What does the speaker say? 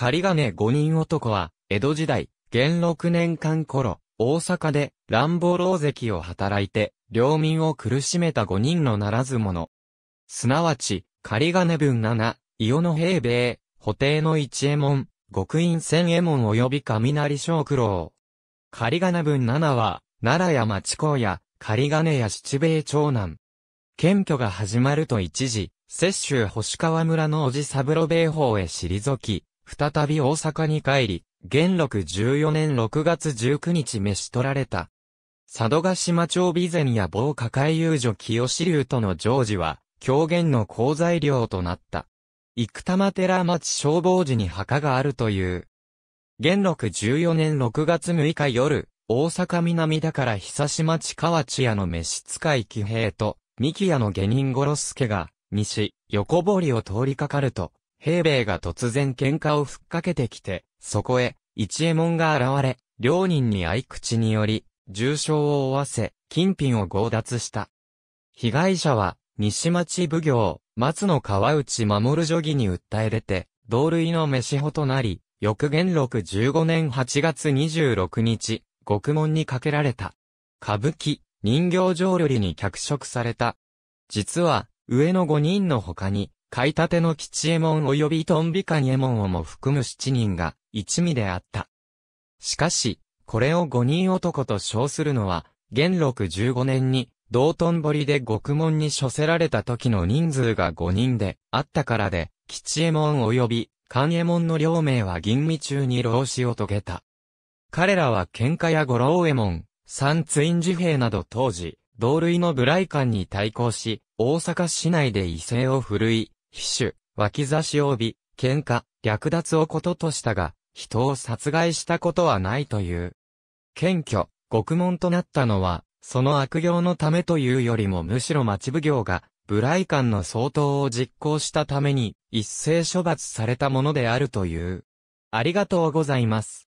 仮金五人男は、江戸時代、元六年間頃、大阪で乱暴老関を働いて、領民を苦しめた五人のならず者。すなわち、仮金分七、伊予の平米、補定の一右衛門、極印千右衛門及び雷小九郎。仮金分七は、奈良や町公や、仮金や七兵衛長男。検挙が始まると一時、摂州星川村のおじ三郎米法へ退き、再び大阪に帰り、元禄14年6月19日召し取られた。佐渡島町備前や某下海遊女清志流との成就は、狂言の好材料となった。生玉寺町消防寺に墓があるという。元禄14年6月6日夜、大阪南だから久島町河内屋の召使い騎兵と、三木屋の下人五郎助が、西、横堀を通りかかると、平米が突然喧嘩を吹っかけてきて、そこへ、一右衛門が現れ、両人に合口により、重傷を負わせ、金品を強奪した。被害者は、西町奉行、松野川内守助議に訴え出て、同類の飯穂となり、翌元禄15年8月26日、獄門にかけられた。歌舞伎、人形浄瑠璃に脚色された。実は、上の5人の他に、買い立ての吉右衛門及びトンビカニエモンをも含む七人が一味であった。しかし、これを五人男と称するのは、元禄十五年に、道頓堀で獄門に処せられた時の人数が五人であったからで、吉右衛門及び勘右衛門の両名は吟味中に老死を遂げた。彼らは喧嘩や五郎右衛門、三ツイン自兵など当時、同類の部来官に対抗し、大阪市内で威勢を振るい、皮種、脇差し帯、喧嘩、略奪をこととしたが、人を殺害したことはないという。謙虚、獄門となったのは、その悪行のためというよりもむしろ町奉行が、武来館の相当を実行したために、一斉処罰されたものであるという。ありがとうございます。